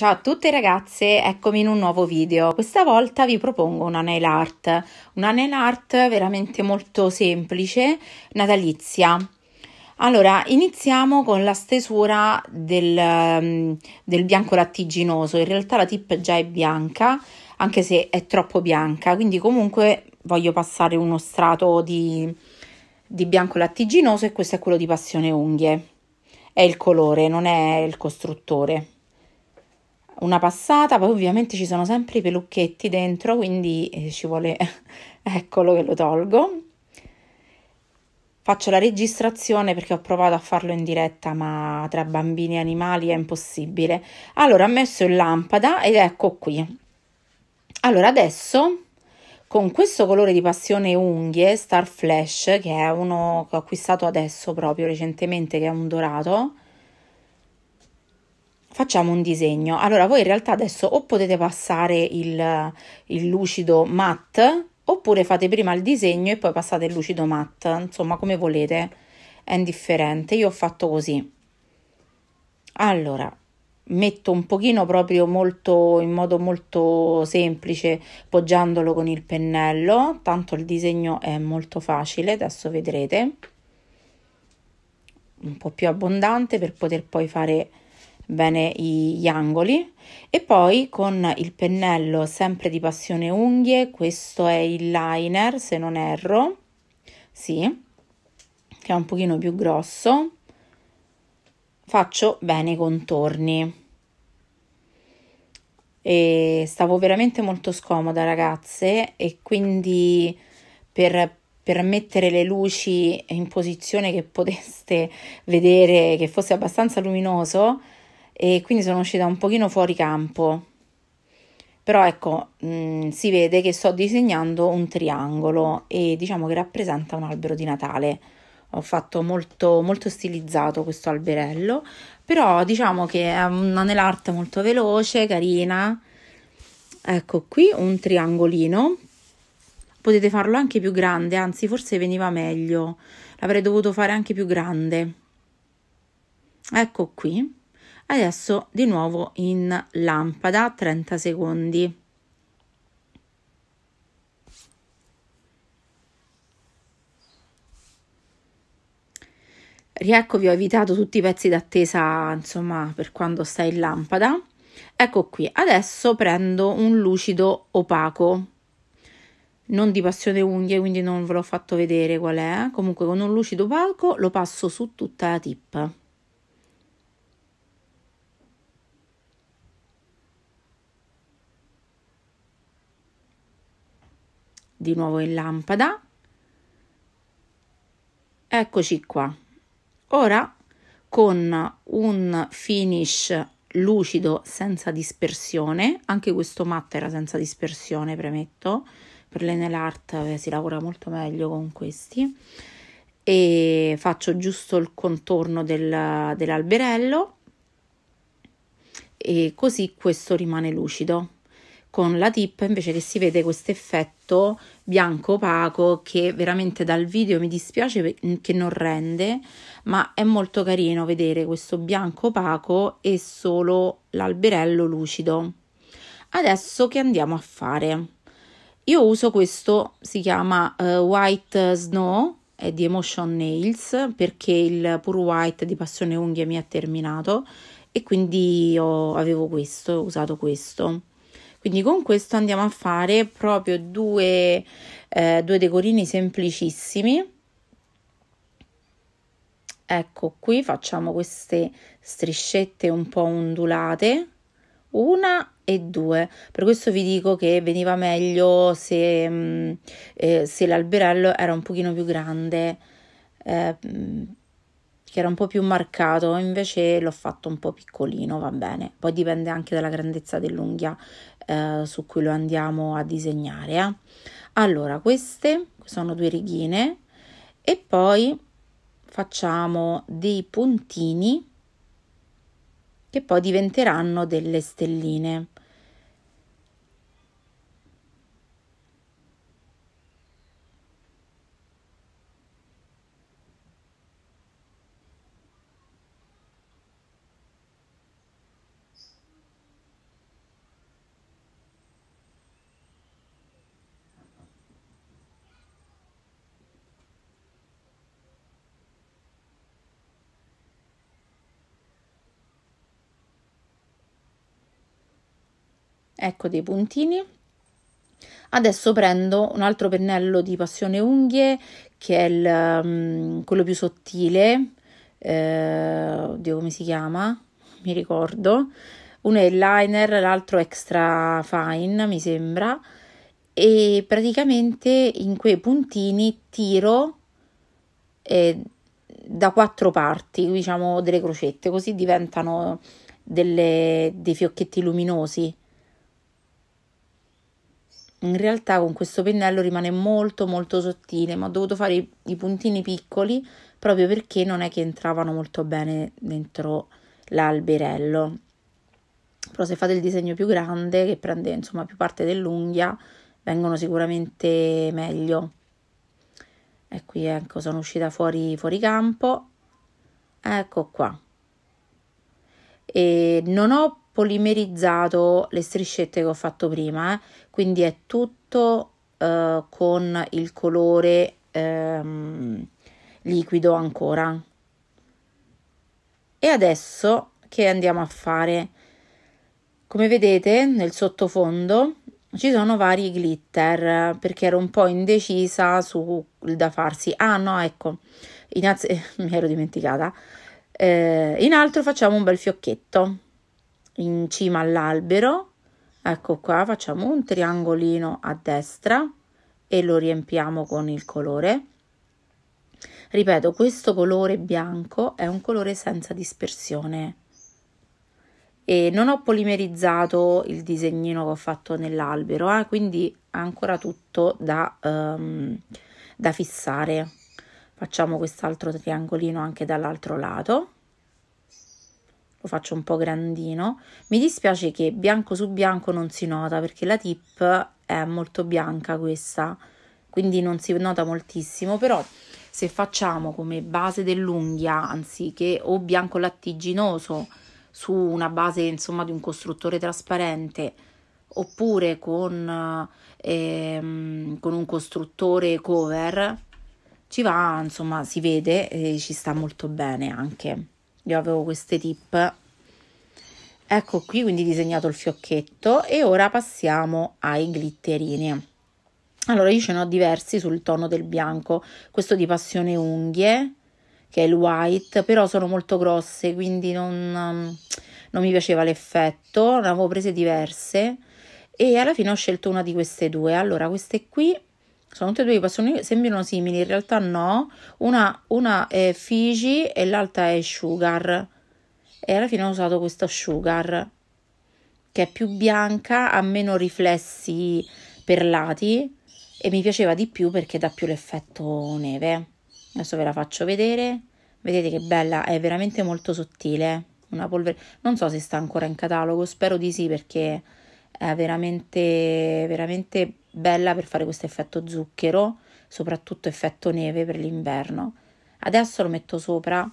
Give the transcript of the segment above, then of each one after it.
Ciao a tutte ragazze, eccomi in un nuovo video. Questa volta vi propongo una nail art, una nail art veramente molto semplice, natalizia. Allora, iniziamo con la stesura del, mm, del bianco lattiginoso. In realtà la tip già è bianca, anche se è troppo bianca, quindi comunque voglio passare uno strato di, di bianco lattiginoso e questo è quello di Passione Unghie. È il colore, non è il costruttore una passata, poi ovviamente ci sono sempre i pelucchetti dentro, quindi eh, ci vuole, eccolo che lo tolgo. Faccio la registrazione perché ho provato a farlo in diretta, ma tra bambini e animali è impossibile. Allora, ho messo in lampada ed ecco qui. Allora, adesso con questo colore di passione unghie, Star Flash, che è uno che ho acquistato adesso proprio recentemente, che è un dorato, facciamo un disegno. Allora, voi in realtà adesso o potete passare il, il lucido matte oppure fate prima il disegno e poi passate il lucido matte, insomma come volete, è indifferente. Io ho fatto così. Allora, metto un pochino proprio molto in modo molto semplice poggiandolo con il pennello, tanto il disegno è molto facile, adesso vedrete. Un po' più abbondante per poter poi fare bene gli angoli e poi con il pennello sempre di passione unghie, questo è il liner se non erro, sì, che è un pochino più grosso, faccio bene i contorni. E stavo veramente molto scomoda ragazze e quindi per per mettere le luci in posizione che poteste vedere che fosse abbastanza luminoso, e quindi sono uscita un pochino fuori campo. Però ecco, mh, mm, si vede che sto disegnando un triangolo e diciamo che rappresenta un albero di Natale. Ho fatto molto, molto stilizzato questo alberello, però diciamo che è una nail art molto veloce, carina. Ecco qui un triangolino potete farlo anche più grande, anzi forse veniva meglio, l'avrei dovuto fare anche più grande. Ecco qui. Adesso di nuovo in lampada 30 secondi. Riecco, vi ho evitato tutti i pezzi d'attesa, insomma, per quando stai in lampada. Ecco qui, adesso prendo un lucido opaco, non di passione unghie, quindi non ve l'ho fatto vedere qual è. Comunque con un lucido opaco lo passo su tutta la tip. di nuovo in lampada. Eccoci qua. Ora con un finish lucido senza dispersione, anche questo matte era senza dispersione, premetto, per l'Enel Art si lavora molto meglio con questi e faccio giusto il contorno del, dell'alberello e così questo rimane lucido con la tip invece che si vede questo effetto bianco opaco che veramente dal video mi dispiace che non rende ma è molto carino vedere questo bianco opaco e solo l'alberello lucido adesso che andiamo a fare io uso questo si chiama uh, white snow è di emotion nails perché il pure white di passione unghie mi è terminato e quindi io avevo questo ho usato questo quindi con questo andiamo a fare proprio due, eh, due decorini semplicissimi. Ecco qui facciamo queste striscette un po' ondulate, una e due. Per questo vi dico che veniva meglio se, mm, eh, se l'alberello era un pochino più grande. Eh, mm, che era un po' più marcato, invece l'ho fatto un po' piccolino, va bene. Poi dipende anche dalla grandezza dell'unghia eh, su cui lo andiamo a disegnare. Eh. Allora, queste sono due righine e poi facciamo dei puntini che poi diventeranno delle stelline. ecco dei puntini adesso prendo un altro pennello di passione unghie che è il, mm, quello più sottile eh, oddio come si chiama mi ricordo uno è liner l'altro extra fine mi sembra e praticamente in quei puntini tiro eh, da quattro parti diciamo delle crocette così diventano delle, dei fiocchetti luminosi in realtà con questo pennello rimane molto molto sottile ma ho dovuto fare i, i puntini piccoli proprio perché non è che entravano molto bene dentro l'alberello però se fate il disegno più grande che prende insomma più parte dell'unghia vengono sicuramente meglio e qui ecco sono uscita fuori, fuori campo ecco qua e non ho polimerizzato le striscette che ho fatto prima, eh? quindi è tutto eh, con il colore ehm, liquido ancora. E adesso che andiamo a fare? Come vedete nel sottofondo ci sono vari glitter perché ero un po' indecisa sul da farsi. Ah no, ecco, Innanzi... mi ero dimenticata. Eh, in altro facciamo un bel fiocchetto in cima all'albero, ecco qua facciamo un triangolino a destra e lo riempiamo con il colore. Ripeto, questo colore bianco è un colore senza dispersione. E non ho polimerizzato il disegnino che ho fatto nell'albero, eh, quindi ancora tutto da, um, da fissare. Facciamo quest'altro triangolino anche dall'altro lato lo faccio un po' grandino. Mi dispiace che bianco su bianco non si nota perché la tip è molto bianca questa, quindi non si nota moltissimo, però se facciamo come base dell'unghia anziché o bianco lattiginoso su una base insomma di un costruttore trasparente oppure con, ehm, con un costruttore cover ci va insomma si vede e ci sta molto bene anche io avevo queste tip ecco qui quindi disegnato il fiocchetto e ora passiamo ai glitterini allora io ce ne ho diversi sul tono del bianco questo di passione unghie che è il white però sono molto grosse quindi non, um, non mi piaceva l'effetto ne avevo prese diverse e alla fine ho scelto una di queste due allora queste qui sono tutte e due che passoni, sembrano simili, in realtà no, una, una è Fiji e l'altra è Sugar e alla fine ho usato questa Sugar che è più bianca, ha meno riflessi perlati e mi piaceva di più perché dà più l'effetto neve. Adesso ve la faccio vedere, vedete che bella, è veramente molto sottile, una polvere, non so se sta ancora in catalogo, spero di sì perché è veramente, veramente bella per fare questo effetto zucchero, soprattutto effetto neve per l'inverno. Adesso lo metto sopra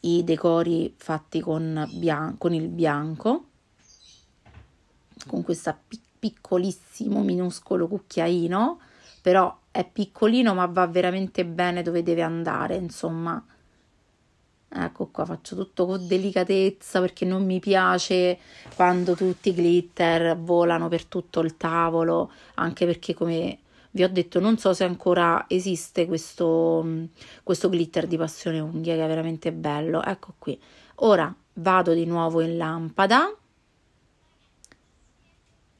i decori fatti con, bian- con il bianco, con questo pic- piccolissimo, minuscolo cucchiaino, però è piccolino ma va veramente bene dove deve andare, insomma. Ecco qua faccio tutto con delicatezza perché non mi piace quando tutti i glitter volano per tutto il tavolo, anche perché come vi ho detto non so se ancora esiste questo, mm, questo glitter di passione unghie che è veramente bello. Ecco qui. Ora vado di nuovo in lampada,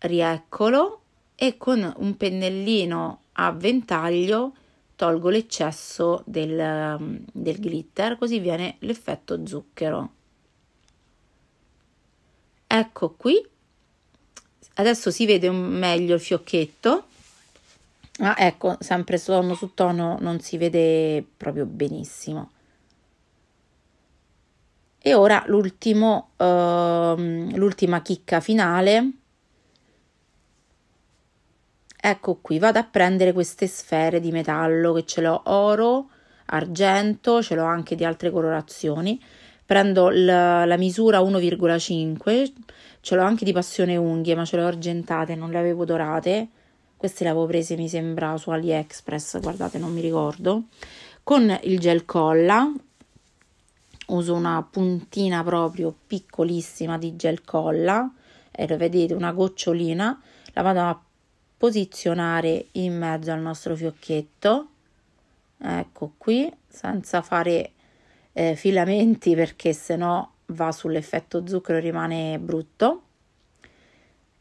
rieccolo e con un pennellino a ventaglio tolgo l'eccesso del, mm, del glitter così viene l'effetto zucchero. Ecco qui, adesso si vede meglio il fiocchetto. Ah, ecco, sempre sono su tono, non si vede proprio benissimo. E ora l'ultimo, ehm, l'ultima chicca finale Ecco qui, vado a prendere queste sfere di metallo che ce l'ho oro, argento, ce l'ho anche di altre colorazioni. Prendo la, la misura 1,5, ce l'ho anche di passione unghie, ma ce l'ho argentate, non le avevo dorate. Queste le avevo prese, mi sembra, su AliExpress, guardate, non mi ricordo. Con il gel colla, uso una puntina proprio piccolissima di gel colla, e lo vedete una gocciolina, la vado a posizionare in mezzo al nostro fiocchetto ecco qui senza fare eh, filamenti perché sennò va sull'effetto zucchero e rimane brutto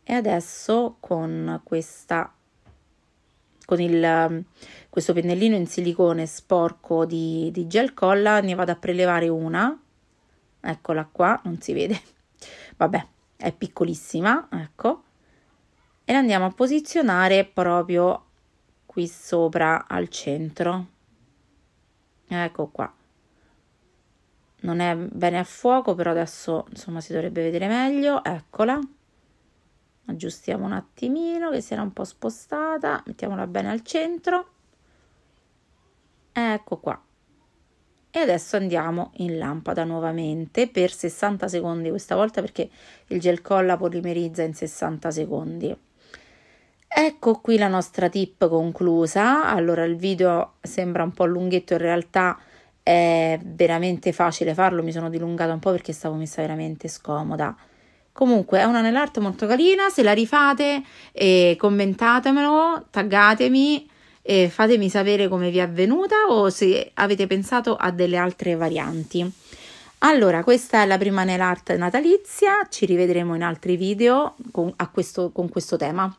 e adesso con questa con il, questo pennellino in silicone sporco di, di gel colla ne vado a prelevare una eccola qua non si vede vabbè è piccolissima ecco e la andiamo a posizionare proprio qui sopra al centro. Ecco qua. Non è bene a fuoco, però adesso insomma si dovrebbe vedere meglio. Eccola. Aggiustiamo un attimino che si era un po' spostata, mettiamola bene al centro. Ecco qua. E adesso andiamo in lampada nuovamente per 60 secondi questa volta perché il gel colla polimerizza in 60 secondi. Ecco qui la nostra tip conclusa. Allora, il video sembra un po' lunghetto, in realtà è veramente facile farlo. Mi sono dilungata un po' perché stavo messa veramente scomoda. Comunque è una nell'arte molto carina, se la rifate eh, commentatemelo, taggatemi e fatemi sapere come vi è avvenuta o se avete pensato a delle altre varianti. Allora, questa è la prima nail art natalizia, ci rivedremo in altri video con questo, con questo tema.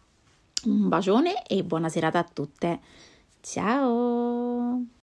Un bacione e buona serata a tutte. Ciao!